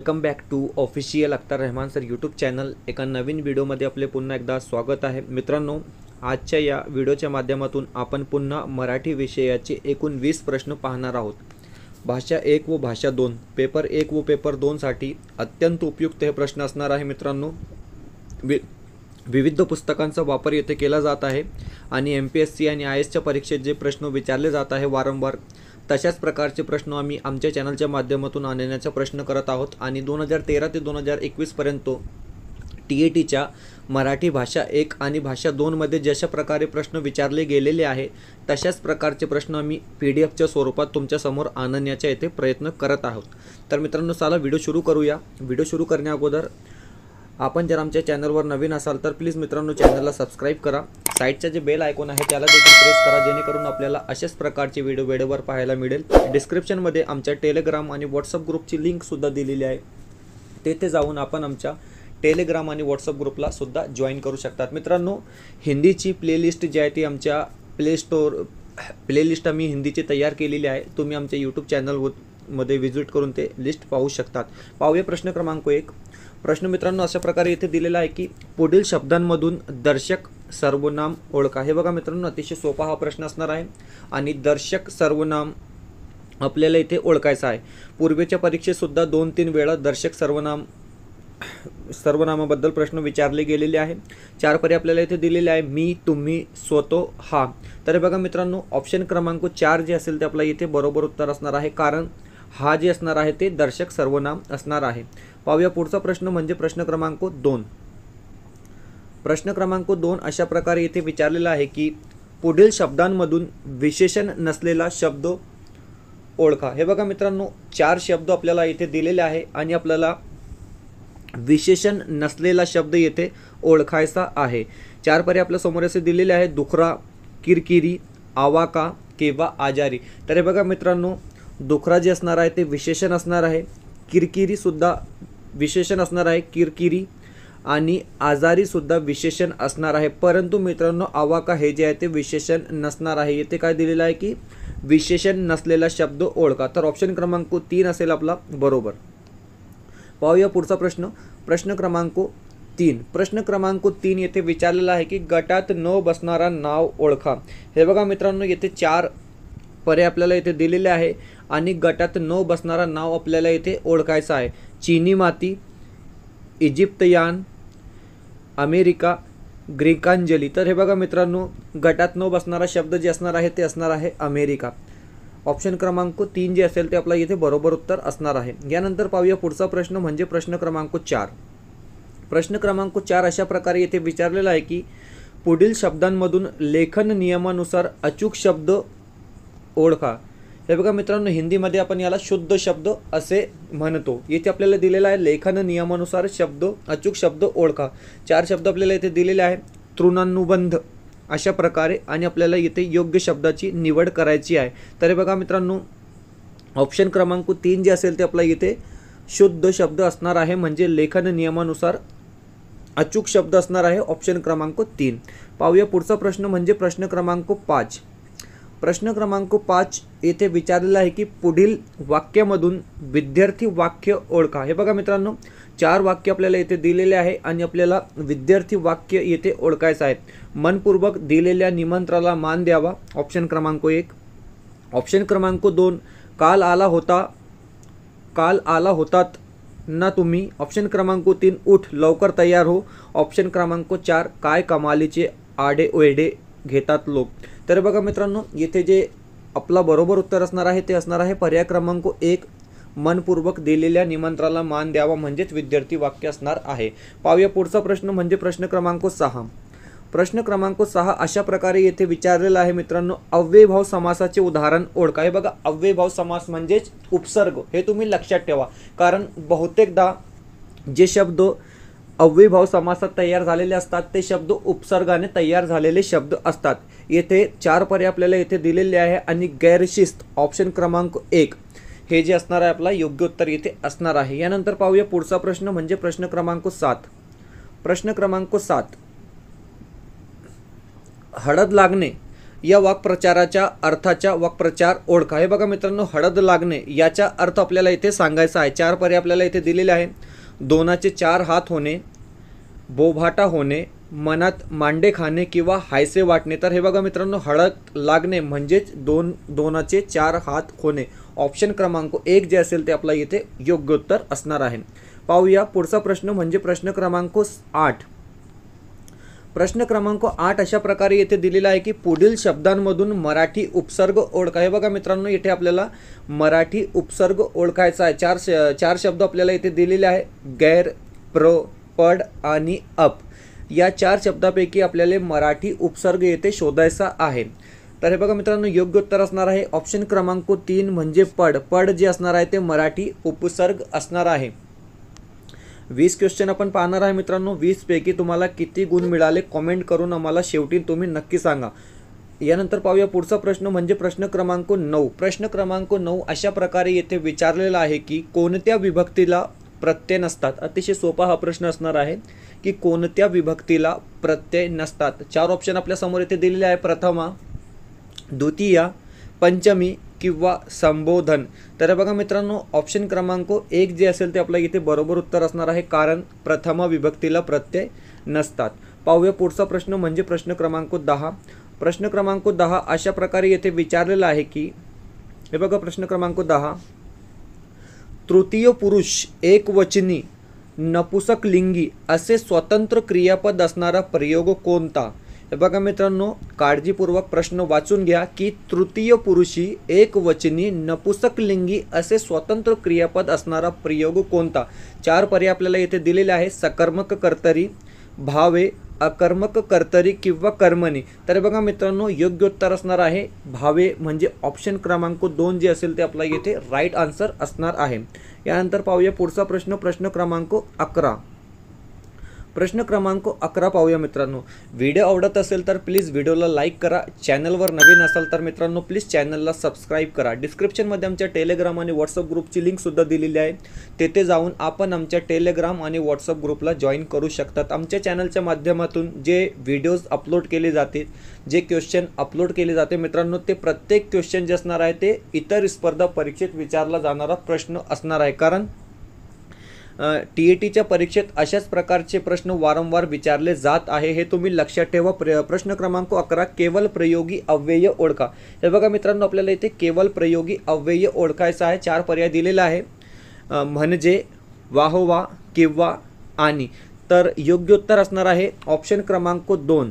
welcome back to official Akhtar Rahman sir YouTube channel एका नवीन व्हिडिओमध्ये आपले पुन्हा एकदा स्वागत आहे मित्रांनो आजच्या या व्हिडिओच्या माध्यमातून आपण पुन्हा मराठी विषयाचे एकूण वीस प्रश्न पाहणार आहोत भाषा एक व भाषा दोन पेपर एक व पेपर दोनसाठी अत्यंत उपयुक्त हे प्रश्न असणार आहे मित्रांनो वि विविध पुस्तकांचा वापर येथे केला जात आहे आणि एम पी एस सी आणि आय एसच्या परीक्षेत जे प्रश्न विचारले जात आहे वारंवार तशाच प्रकारचे प्रश्न आम्ही आमच्या चॅनलच्या माध्यमातून आणण्याचा प्रश्न करत आहोत आणि दोन हजार तेरा ते दोन हजार एकवीसपर्यंत टी ए टीच्या मराठी भाषा एक आणि भाषा दोनमध्ये जशा प्रकारे प्रश्न विचारले गेलेले आहे तशाच प्रकारचे प्रश्न आम्ही पी डी एफच्या स्वरूपात तुमच्यासमोर आणण्याचा येथे प्रयत्न करत आहोत तर मित्रांनो चला व्हिडिओ सुरू करूया व्हिडिओ सुरू करण्या अगोदर आपण जर आमच्या चॅनलवर नवीन असाल तर प्लीज मित्रांनो चॅनलला सबस्क्राईब करा साईडचं जे बेल आयकॉन आहे त्याला देखील प्रेस करा जेणेकरून आपल्याला अशाच प्रकारचे व्हिडिओ वेळेवर पाहायला मिळेल डिस्क्रिप्शनमध्ये आमच्या टेलिग्राम आणि व्हॉट्सअप ग्रुपची लिंकसुद्धा दिलेली आहे तेथे जाऊन आपण आमच्या टेलिग्राम आणि व्हॉट्सअप ग्रुपला सुद्धा जॉईन करू शकतात मित्रांनो हिंदीची प्लेलिस्ट जी आहे ती आमच्या प्ले स्टोर प्लेलिस्ट आम्ही हिंदीची तयार केलेली आहे तुम्ही आमच्या यूट्यूब चॅनलवर मध्ये व्हिजिट करून ते लिस्ट पाहू शकतात पाहूया प्रश्न क्रमांक एक प्रश्न मित्रांनो अशा प्रकारे इथे दिलेला आहे की पुढील शब्दांमधून दर्शक सर्वनाम ओळखा हे बघा मित्रांनो अतिशय सोपा हा प्रश्न असणार आहे आणि दर्शक सर्वनाम आपल्याला इथे ओळखायचा आहे पूर्वेच्या परीक्षेतसुद्धा दोन तीन वेळा दर्शक सर्वनाम सर्वनामाबद्दल प्रश्न विचारले गेलेले आहे चार पर्याय आपल्याला इथे दिलेले आहे मी तुम्ही स्वतो हा तर बघा मित्रांनो ऑप्शन क्रमांक चार जे असेल ते आपल्याला इथे बरोबर उत्तर असणार आहे कारण हा जे असणार आहे ते दर्शक सर्वनाम असणार आहे पाहूया पुढचा प्रश्न म्हणजे प्रश्न क्रमांक दोन प्रश्न क्रमांक दोन अशा प्रकारे इथे विचारलेला आहे की पुढील शब्दांमधून विशेषण नसलेला शब्द ओळखा हे बघा मित्रांनो चार शब्द आपल्याला येथे दिलेले आहे आणि आपल्याला विशेषण नसलेला शब्द येथे ओळखायचा आहे चार पर्याय आपल्या समोर असे दिलेले आहे दुखरा किरकिरी आवाका किंवा आजारी तर हे बघा मित्रांनो दुखरा जे असणार आहे ते विशेषण असणार आहे किरकिरीसुद्धा विशेषण असणार आहे किरकिरी आणि आजारीसुद्धा विशेषण असणार आहे परंतु मित्रांनो आवाका हे जे आहे ते विशेषण नसणार आहे येथे काय दिलेलं आहे की विशेषण नसलेला शब्द ओळखा तर ऑप्शन क्रमांक तीन असेल आपला बरोबर पाहूया पुढचा प्रश्न प्रश्न क्रमांक तीन प्रश्न क्रमांक तीन येथे विचारलेला आहे की गटात न बसणारा नाव ओळखा हे बघा मित्रांनो येथे चार पर्याय आपल्याला येथे दिलेले आहे आणि गटात न बसणारा नाव आपल्याला इथे ओळखायचं आहे चिनी माती इजिप्तयान अमेरिका ग्रीकांजली तर हे बघा मित्रांनो गटात न बसणारा शब्द जे असणार आहे ते असणार आहे अमेरिका ऑप्शन क्रमांक तीन जे असेल ते आपला इथे बरोबर उत्तर असणार आहे यानंतर पाहूया पुढचा प्रश्न म्हणजे प्रश्न क्रमांक चार प्रश्न क्रमांक चार अशा प्रकारे येथे विचारलेला आहे की पुढील शब्दांमधून लेखन नियमानुसार अचूक शब्द ओळखा हे बघा मित्रांनो हिंदीमध्ये आपण याला शुद्ध शब्द असे म्हणतो येथे आपल्याला दिलेला आहे लेखन नियमानुसार शब्द अचूक शब्द ओळखा चार शब्द आपल्याला येथे दिलेले आहे तृणानुबंध अशा प्रकारे आणि आपल्याला येथे योग्य शब्दाची निवड करायची आहे तर हे बघा मित्रांनो ऑप्शन क्रमांक तीन जे असेल ते आपला इथे शुद्ध शब्द असणार आहे म्हणजे लेखन नियमानुसार अचूक शब्द असणार आहे ऑप्शन क्रमांक तीन पाहूया पुढचा प्रश्न म्हणजे प्रश्न क्रमांक पाच प्रश्न क्रमांक पाच येथे विचारलेला आहे की पुढील वाक्यामधून विद्यार्थी वाक्य ओळखा हे बघा मित्रांनो चार वाक्य आपल्याला येथे दिलेले आहे आणि आपल्याला विद्यार्थी वाक्य येथे ओळखायचं आहे मनपूर्वक दिलेल्या निमंत्रणाला मान द्यावा ऑप्शन क्रमांक एक ऑप्शन क्रमांक दोन काल आला होता काल आला होतात ना तुम्ही ऑप्शन क्रमांक तीन उठ लवकर तयार हो ऑप्शन क्रमांक चार काय कमालीचे आडे ओढे घेतात लोक तर बघा मित्रांनो येथे जे आपला बरोबर उत्तर असणार आहे ते असणार आहे पर्याय क्रमांक एक मनपूर्वक दिलेल्या निमंत्राला मान द्यावा म्हणजेच विद्यार्थी वाक्य असणार आहे पाहूया पुढचा प्रश्न म्हणजे प्रश्न क्रमांक सहा प्रश्न क्रमांक सहा अशा प्रकारे येथे विचारलेला आहे मित्रांनो अव्ययभाव समासाचे उदाहरण ओळखा हे बघा अव्ययभाव समास म्हणजेच उपसर्ग हे तुम्ही लक्षात ठेवा कारण बहुतेकदा जे शब्द अव्ययभाव समासात तयार झालेले असतात ते शब्द उपसर्गाने तयार झालेले शब्द असतात येथे चार पर्याय आपल्याला येथे दिलेले आहे आणि गैरशिस्त ऑप्शन क्रमांक एक हे जे असणार आहे आपला योग्य उत्तर येथे असणार आहे यानंतर पाहूया पुढचा प्रश्न म्हणजे प्रश्न क्रमांक सात प्रश्न क्रमांक सात हळद लागणे या वाक्प्रचाराच्या अर्थाच्या वाक्प्रचार ओळखा हे बघा मित्रांनो हळद लागणे याचा अर्थ आपल्याला इथे सांगायचा आहे चार पर्याय आपल्याला इथे दिलेले आहे दोनाचे चार हात होणे बोभाटा होणे मनात मांडे खाणे किंवा हायसे वाटणे तर हे बघा मित्रांनो हळद लागणे म्हणजेच दोन दोनाचे चार हात होणे ऑप्शन क्रमांक एक जे असेल ते आपला इथे योग्य उत्तर असणार आहे पाहूया पुढचा प्रश्न म्हणजे प्रश्न क्रमांक आठ प्रश्न क्रमांक आठ अशा प्रकारे येथे दिलेला आहे की पुढील शब्दांमधून मराठी उपसर्ग ओळखा हे बघा मित्रांनो येथे आपल्याला मराठी उपसर्ग ओळखायचा आहे चार श चार शब्द आपल्याला येथे दिलेले आहे गैर प्रो पड आणि अप या चार शब्दापैकी आपल्याला मराठी उपसर्ग येथे शोधायचा आहे तर हे बघा मित्रांनो योग्य उत्तर असणार आहे ऑप्शन क्रमांक तीन म्हणजे पड पड जे असणार आहे ते मराठी उपसर्ग असणार आहे वीस क्वेश्चन आपण पाहणार आहे मित्रांनो वीसपैकी तुम्हाला किती गुण मिळाले कॉमेंट करून आम्हाला शेवटी तुम्ही नक्की सांगा यानंतर पाहूया पुढचा प्रश्न म्हणजे प्रश्न क्रमांक नऊ प्रश्न क्रमांक नऊ अशा प्रकारे येथे विचारलेला आहे की कोणत्या विभक्तीला प्रत्यय नसतात अतिशय सोपा हा प्रश्न असणार आहे की कोणत्या विभक्तीला प्रत्यय नसतात चार ऑप्शन आपल्यासमोर येथे दिलेले आहे प्रथमा द्वितीया पंचमी किंवा संबोधन तर बघा मित्रांनो ऑप्शन क्रमांक एक जे असेल ते आपल्या इथे बरोबर उत्तर असणार आहे कारण प्रथमा विभक्तीला प्रत्यय नसतात पाहूया पुढचा प्रश्न म्हणजे प्रश्न क्रमांक दहा प्रश्न क्रमांक दहा अशा प्रकारे येथे विचारलेला आहे की हे बघा प्रश्न क्रमांक दहा तृतीय पुरुष एकवचनी लिंगी असे स्वतंत्र क्रियापद असणारा प्रयोग कोणता हे बघा मित्रांनो काळजीपूर्वक प्रश्न वाचून घ्या की तृतीय पुरुषी एक वचनी लिंगी असे स्वतंत्र क्रियापद असणारा प्रयोग कोणता चार पर्याय आपल्याला येथे दिलेले आहे सकर्मक कर्तरी भावे अकर्मक कर्तरी किंवा कर्मणी तर बघा मित्रांनो योग्य उत्तर असणार आहे भावे म्हणजे ऑप्शन क्रमांक दोन जे असेल ते आपला येथे राईट आन्सर असणार आहे यानंतर पाहूया पुढचा प्रश्न प्रश्न क्रमांक अकरा प्रश्न क्रमांक अकरा पाहूया मित्रांनो व्हिडिओ आवडत असेल तर प्लीज व्हिडिओला लाईक करा चॅनलवर नवीन असाल तर मित्रांनो प्लीज चॅनलला सबस्क्राईब करा डिस्क्रिप्शनमध्ये आमच्या टेलिग्राम आणि व्हॉट्सअप ग्रुपची लिंकसुद्धा दिलेली आहे तेथे जाऊन आपण आमच्या टेलिग्राम आणि व्हॉट्सअप ग्रुपला जॉईन करू शकतात आमच्या चॅनलच्या माध्यमातून जे व्हिडिओज अपलोड केले जाते जे क्वेश्चन अपलोड केले जाते मित्रांनो ते प्रत्येक क्वेश्चन जे असणार आहे ते इतर स्पर्धा परीक्षेत विचारला जाणारा प्रश्न असणार आहे कारण टी ए टीच्या परीक्षेत अशाच प्रकारचे प्रश्न वारंवार विचारले जात आहे हे तुम्ही लक्षात ठेवा प्र प्रश्न क्रमांक अकरा केवल प्रयोगी अव्यय ओळखा हे बघा मित्रांनो आपल्याला इथे केवल प्रयोगी अव्यय ओळखायचा आहे चार पर्याय दिलेला आहे म्हणजे वाहोवा किंवा आणि तर योग्य उत्तर असणार आहे ऑप्शन क्रमांक दोन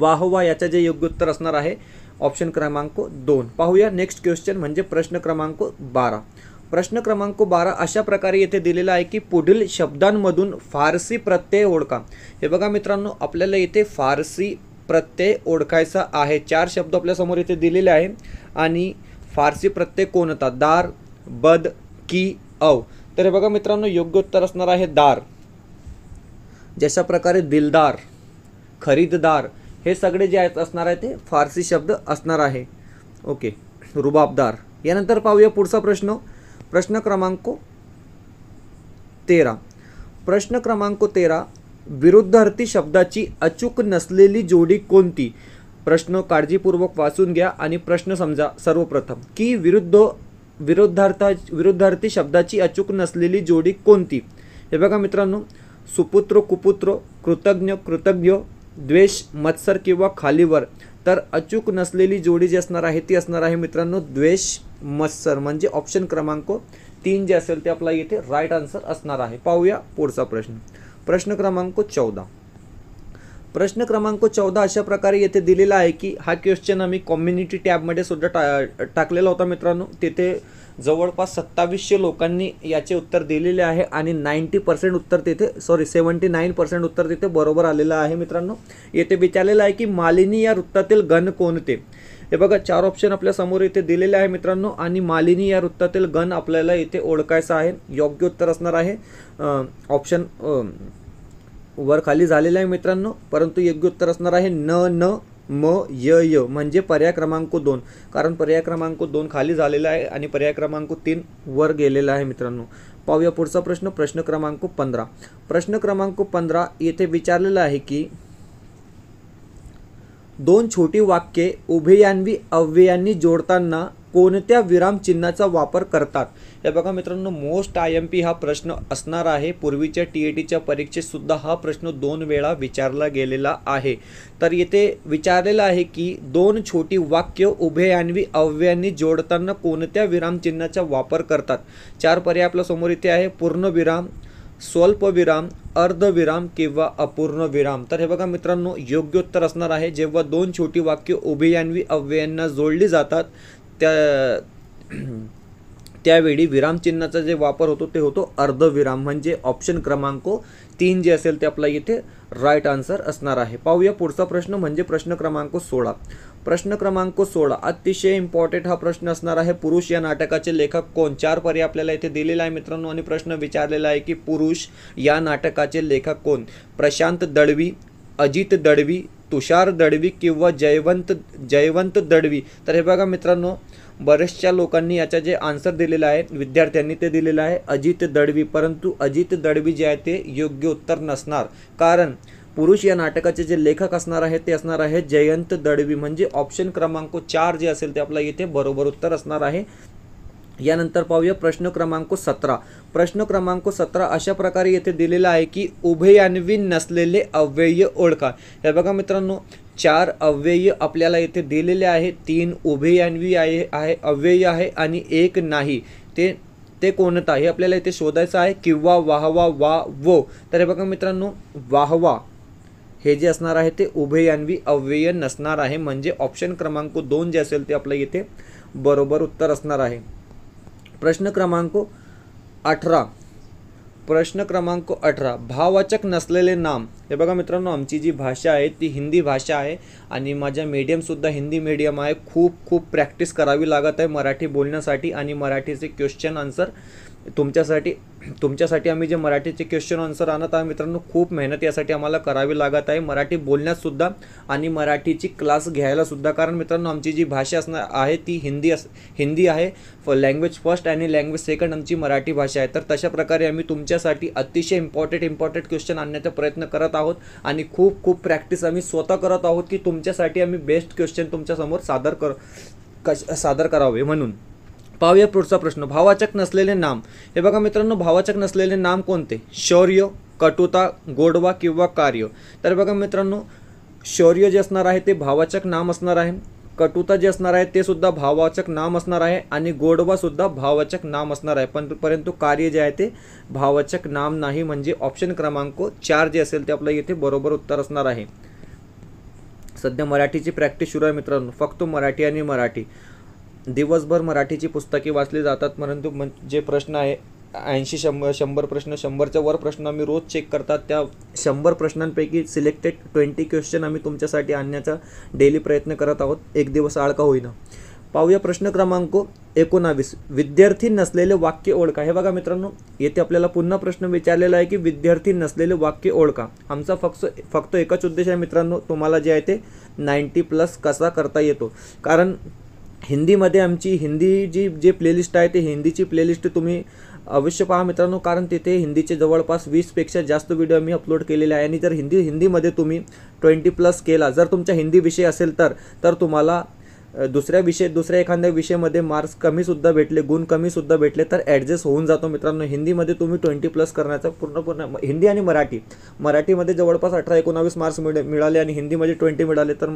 वाहोवा याचं जे योग्य उत्तर असणार आहे ऑप्शन क्रमांक दोन पाहूया नेक्स्ट क्वेश्चन म्हणजे प्रश्न क्रमांक बारा प्रश्न क्रमांक बारा अशा प्रकारे येथे दिलेला आहे की पुढील शब्दांमधून फारसी प्रत्यय ओळखा हे बघा मित्रांनो आपल्याला इथे फारसी प्रत्यय ओळखायचा आहे चार शब्द आपल्यासमोर इथे दिलेले आहे आणि फारसी प्रत्यय कोण होता दार बद की अव तर हे बघा मित्रांनो योग्य उत्तर असणार आहे दार जशा प्रकारे दिलदार खरीददार हे सगळे जे आहेत असणार आहे ते फारसी शब्द असणार आहे ओके रुबाबदार यानंतर पाहूया पुढचा प्रश्न प्रश्न क्रमांक तेरा प्रश्न क्रमांक तेरा विरुद्धार्थी शब्दाची अचूक नसलेली जोडी कोणती प्रश्न काळजीपूर्वक वाचून घ्या आणि प्रश्न समजा सर्वप्रथम की विरुद्ध विरुद्धार्था विरुद्धार्थी शब्दाची अचूक नसलेली जोडी कोणती हे बघा मित्रांनो सुपुत्र कुपुत्र कृतज्ञ कृतज्ञ द्वेष मत्सर किंवा खालीवर तर अचूक नसलेली जोडी जी असणार आहे ती असणार आहे मित्रांनो द्वेष मत्सर म्हणजे ऑप्शन क्रमांक तीन जे असेल ते आपला येथे राईट आन्सर असणार आहे पाहूया पुढचा प्रश्न प्रश्न क्रमांक चौदा प्रश्न क्रमांक चौदा अशा प्रकारे येथे दिलेला आहे की हा क्वेश्चन आम्ही कम्युनिटी टॅबमध्ये सुद्धा टा टाकलेला होता मित्रांनो तिथे जवळपास सत्तावीसशे लोकांनी याचे उत्तर दिलेले आहे आणि नाईंटी पर्सेंट उत्तर तिथे सॉरी सेवन्टी नाईन पर्सेंट उत्तर तिथे बरोबर आलेलं आहे मित्रांनो येथे विचारलेलं आहे की मालिनी या वृत्तातील गण कोणते हे बघा चार ऑप्शन आपल्या समोर इथे दिलेले आहे मित्रांनो आणि मालिनी या वृत्तातील गण आपल्याला इथे ओळखायचं आहे योग्य उत्तर असणार आहे ऑप्शन वर खाली झालेलं आहे मित्रांनो परंतु योग्य उत्तर असणार आहे न न म य य म्हणजे पर्याय क्रमांक दोन कारण पर्याय क्रमांक दोन खाली झालेला आहे आणि पर्याय क्रमांक तीन वर गेलेला आहे मित्रांनो पाहूया पुढचा प्रश्न प्रश्न क्रमांक पंधरा प्रश्न क्रमांक पंधरा येथे विचारलेला आहे की दोन छोटी वाक्ये उभयान्वी अव्ययांनी जोडताना कोणत्या विरामचिन्हाचा वापर करतात हे बघा मित्रांनो मोस्ट आय एम पी हा प्रश्न असणार आहे पूर्वीच्या टी ए टीच्या परीक्षेतसुद्धा हा प्रश्न दोन वेळा विचारला गेलेला आहे तर येथे विचारलेला आहे की दोन छोटी वाक्य उभयान्वी अव्ययांनी जोडताना कोणत्या विरामचिन्हाचा वापर करतात चार पर्याय आपल्या समोर इथे आहे पूर्णविराम स्वल्पविराम अर्धविराम किंवा अपूर्ण विराम तर हे बघा मित्रांनो योग्य उत्तर असणार आहे जेव्हा दोन छोटी वाक्य उभयान्वी अव्ययांना जोडली जातात त्या त्यावेळी विरामचिन्हाचा जे वापर होतो ते होतो अर्धविराम म्हणजे ऑप्शन क्रमांक तीन जे असेल ते आपला इथे राईट आन्सर असणार आहे पाहूया पुढचा प्रश्न म्हणजे प्रश्न क्रमांक सोळा प्रश्न क्रमांक सोळा अतिशय इम्पॉर्टंट हा प्रश्न असणार आहे पुरुष या नाटकाचे लेखक कोण चार पर्याय आपल्याला इथे दिलेला आहे मित्रांनो आणि प्रश्न विचारलेला आहे की पुरुष या नाटकाचे लेखक कोण प्रशांत दळवी अजित दळवी तुषार दडवी किंवा जयवंत जयवंत दडवी तर हे बघा मित्रांनो बऱ्याचशा लोकांनी याचा जे आन्सर दिलेला आहे विद्यार्थ्यांनी ते दिलेलं आहे अजित दडवी परंतु अजित दडवी जे आहे ते योग्य उत्तर नसणार कारण पुरुष या नाटकाचे जे लेखक असणार आहे ते असणार आहे जयंत दडवी म्हणजे ऑप्शन क्रमांक चार जे असेल ते आपला इथे बरोबर उत्तर असणार आहे यानंतर पाहूया प्रश्न क्रमांक सतरा प्रश्न क्रमांक सतरा अशा प्रकारे येथे दिलेला आहे की उभयान्वी नसलेले अव्यय ओळखा हे बघा मित्रांनो चार अव्यय आपल्याला येथे दिलेले आहे तीन उभयान्वी आहे आहे अव्यय आहे आणि एक नाही ते ते कोणता हे आपल्याला इथे शोधायचं आहे किंवा वाहवा वा वो तर हे बघा मित्रांनो वाहवा हे जे असणार आहे ते उभयान्वी अव्यय नसणार आहे म्हणजे ऑप्शन क्रमांक दोन जे असेल ते आपलं इथे बरोबर उत्तर असणार आहे प्रश्न क्रमांक अठरा प्रश्न क्रमांक अठरा भाववाचक नसलेले नाम हे बघा मित्रांनो आमची जी भाषा आहे ती हिंदी भाषा आहे आणि माझ्या मीडियमसुद्धा हिंदी मीडियम आहे खूप खूप प्रॅक्टिस करावी लागत आहे मराठी बोलण्यासाठी आणि मराठीचे क्वेश्चन आन्सर तुमच्यासाठी तुमच्यासाठी आम्ही जे मराठीचे क्वेश्चन आन्सर आणत आहोत मित्रांनो खूप मेहनत यासाठी आम्हाला करावी लागत आहे मराठी बोलण्यातसुद्धा आणि मराठीची क्लास घ्यायलासुद्धा कारण मित्रांनो आमची जी भाषा असणार आहे ती हिंदी अस हिंदी आहे फ लँग्वेज फर्स्ट आणि लँग्वेज सेकंड आमची मराठी भाषा आहे तर तशा प्रकारे आम्ही तुमच्यासाठी अतिशय इम्पॉर्टंट इम्पॉर्टंट क्वेश्चन आणण्याचा प्रयत्न करत आहोत आणि खूप खूप प्रॅक्टिस आम्ही स्वतः करत आहोत की तुमच्यासाठी आम्ही बेस्ट क्वेश्चन तुमच्यासमोर सादर कर कश सादर करावे म्हणून पाहूया पुढचा प्रश्न भावाचक नसलेले नाम हे बघा मित्रांनो भावाचक नसलेले नाम कोणते शौर्य कटुता गोडवा किंवा कार्य तर बघा मित्रांनो शौर्य जे असणार आहे ते भावाचक नाम असणार आहे कटुता जे असणार आहे ते सुद्धा भावाचक नाम असणार आहे आणि गोडवा सुद्धा भावाचक नाम असणार आहे पण परंतु कार्य जे आहे ते भावाचक नाम नाही म्हणजे ऑप्शन क्रमांक चार जे असेल ते आपलं येथे बरोबर उत्तर असणार आहे सध्या मराठीची प्रॅक्टिस सुरू आहे मित्रांनो फक्त मराठी आणि मराठी दिवसभर मराठीची पुस्तके वाचली जातात परंतु मग जे प्रश्न आहे ऐंशी शंभर शंभर प्रश्न शंभरच्या वर प्रश्न आम्ही रोज चेक करतात त्या शंभर प्रश्नांपैकी सिलेक्टेड ट्वेंटी क्वेश्चन आम्ही तुमच्यासाठी आणण्याचा डेली प्रयत्न करत आहोत एक दिवस आळका होईना पाहूया प्रश्न क्रमांक एकोणावीस विद्यार्थी नसलेले वाक्य ओळखा हे बघा मित्रांनो येथे आपल्याला पुन्हा प्रश्न विचारलेला आहे की विद्यार्थी नसलेले वाक्य ओळखा आमचा फक्त फक्त एकच उद्देश आहे मित्रांनो तुम्हाला जे आहे ते नाईन्टी प्लस कसा करता येतो कारण हिंदीमध्ये आमची हिंदी जी जे प्लेलिस्ट आहे ते हिंदीची प्लेलिस्ट तुम्ही अवश्य पहा मित्रांनो कारण तिथे हिंदीचे जवळपास वीसपेक्षा जास्त व्हिडिओ मी अपलोड केलेले आहे आणि जर हिंदी हिंदीमध्ये तुम्ही ट्वेंटी प्लस केला जर तुमचा हिंदी विषय असेल तर तर तुम्हाला दुसऱ्या विषय दुसऱ्या एखाद्या विषयामध्ये मार्क्स कमीसुद्धा भेटले गुण कमीसुद्धा भेटले तर ॲडजस्ट होऊन जातो मित्रांनो हिंदीमध्ये तुम्ही ट्वेंटी प्लस करण्याचा पूर्ण पूर्ण हिंदी आणि मराठी मराठीमध्ये जवळपास अठरा एकोणावीस मार्क्स मिळ मिळाले आणि हिंदीमध्ये ट्वेंटी मिळाले तर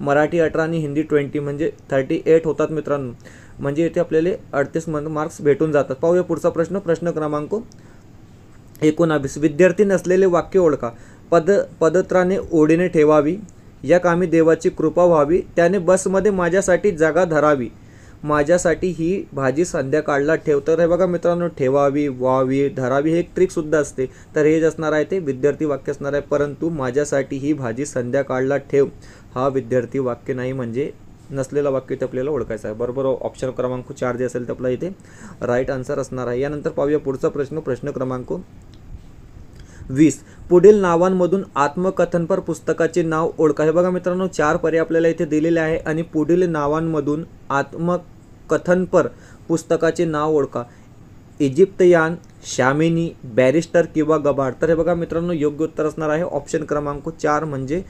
मराठी अठरा आणि हिंदी ट्वेंटी म्हणजे थर्टी एट होतात मित्रांनो म्हणजे इथे आपल्याला अडतीस मार्क्स भेटून जातात पाहूया पुढचा प्रश्न प्रश्न क्रमांक एकोणावीस विद्यार्थी नसलेले वाक्य ओळखा पद पदत्राने ओढीने ठेवावी या कामी देवाची कृपा व्हावी त्याने बसमध्ये माझ्यासाठी जागा धरावी माझ्यासाठी ही भाजी संध्याकाळला ठेव तर हे बघा मित्रांनो ठेवावी व्हावी धरावी हे एक ट्रिकसुद्धा असते तर हे असणार आहे ते विद्यार्थी वाक्य असणार आहे परंतु माझ्यासाठी ही भाजी संध्याकाळला ठेव हा विद्यार्थी वाक्य नाही म्हणजे नसलेला वाक्य ते आपल्याला ओळखायचं आहे बरोबर ऑप्शन क्रमांक चार जे असेल ते आपला इथे राईट आन्सर असणार आहे यानंतर पाहूया पुढचा प्रश्न प्रश्न क्रमांक वीस पुढील नावांमधून आत्मकथनपर पुस्तकाचे नाव ओळखा हे बघा मित्रांनो चार पर्याय आपल्याला इथे दिलेले आहे आणि पुढील नावांमधून आत्मकथनपर पुस्तकाचे नाव ओळखा इजिप्तयान श्यामिनी बॅरिस्टर किंवा गबाड तर हे बघा मित्रांनो योग्य उत्तर असणार आहे ऑप्शन क्रमांक चार म्हणजे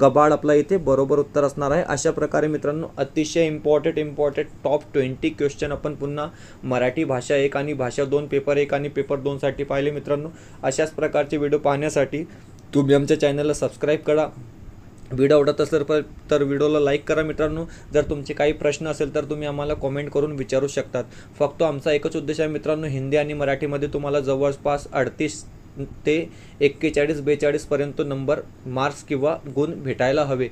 गबाड आपला इथे बरोबर उत्तर असणार आहे अशा प्रकारे मित्रांनो अतिशय important important top twenty question आपण पुन्हा मराठी भाषा एक आणि भाषा दोन पेपर एक आणि पेपर दोनसाठी पाहिले मित्रांनो अशाच प्रकारचे व्हिडिओ पाहण्यासाठी तुम्ही आमच्या चॅनलला सबस्क्राईब करा व्हिडिओ आवडत असेल तर तर व्हिडिओला लाईक करा मित्रांनो जर तुमचे काही प्रश्न असेल तर तुम्ही आम्हाला कॉमेंट करून विचारू शकतात फक्त आमचा एकच उद्देश आहे मित्रांनो हिंदी आणि मराठीमध्ये तुम्हाला जवळपास अडतीस ते एक्केचाळीस बेचाळीसपर्यंत नंबर मार्क्स किंवा गुण भेटायला हवे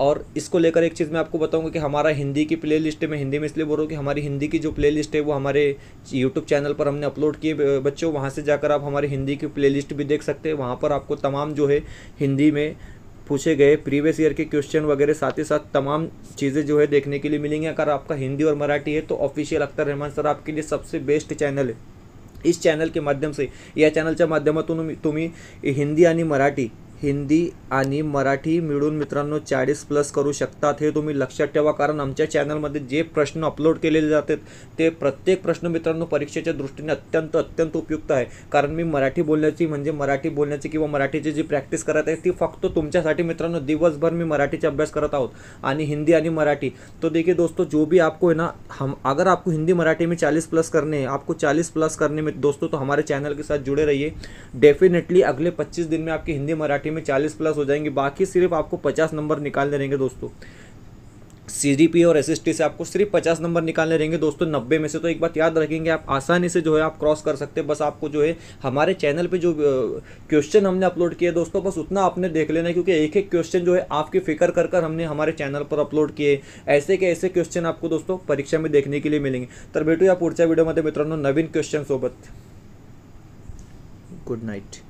और इसको लेकर एक चीज़ मैं आपको बताऊंगा कि हमारा हिंदी की प्ले लिस्ट में हिंदी में इसलिए बोल रहा हूँ कि हमारी हिंदी की जो प्ले लिस्ट है वो हमारे यूट्यूब चैनल पर हमने अपलोड किए बच्चों वहाँ से जाकर आप हमारी हिंदी की प्ले लिस्ट भी देख सकते हैं वहाँ पर आपको तमाम जो है हिंदी में पूछे गए प्रीवियस ईयर के क्वेश्चन वगैरह साथ ही साथ तमाम चीज़ें जो है देखने के लिए मिलेंगी अगर आपका हिंदी और मराठी है तो ऑफिशियल अख्तर रहमान सर आपके लिए सबसे बेस्ट चैनल है इस चैनल के माध्यम से या चॅनलच्या माध्यम तुम्हें हिंदी आ मराठी हिंदी आणि मराठी मिळून मित्रांनो चाळीस प्लस करू शकतात हे तुम्ही लक्षात ठेवा कारण आमच्या चॅनलमध्ये जे प्रश्न अपलोड केलेले जातात ते प्रत्येक प्रश्न मित्रांनो परीक्षेच्या दृष्टीने अत्यंत अत्यंत उपयुक्त आहे कारण मी मराठी बोलण्याची म्हणजे मराठी बोलण्याची किंवा मराठीची जी प्रॅक्टिस करत आहे ती फक्त तुमच्यासाठी मित्रांनो दिवसभर मी मराठीचा अभ्यास करत आहोत आणि हिंदी आणि मराठी तो देखिए दोस्तों जो भी आपको है ना हम अगर आपको हिंदी मराठी में चाळीस प्लस करने हैं आपको चालीस प्लस करने में दोस्तों तो हमारे चॅनल के साथ जुड़े रहिए डेफिनेटली अगले पच्चीस दिन में आपकी हिंदी मराठी थर्टी में चालीस प्लस हो जाएंगे बाकी सिर्फ आपको पचास नंबर निकालने रहेंगे दोस्तों सी और एस से आपको सिर्फ पचास नंबर निकालने रहेंगे दोस्तों नब्बे में से तो एक बात याद रखेंगे आप आसानी से जो है आप क्रॉस कर सकते हैं बस आपको जो है हमारे चैनल पे जो क्वेश्चन हमने अपलोड किए दोस्तों बस उतना आपने देख लेना क्योंकि एक एक क्वेश्चन जो है आपकी फिक्र कर कर हमने हमारे चैनल पर अपलोड किए ऐसे के ऐसे क्वेश्चन आपको दोस्तों परीक्षा में देखने के लिए मिलेंगे तो भेटू या पूछा वीडियो व्हिडिओमध्ये मित्रों नवीन क्वेश्चन सोबत गुड नाइट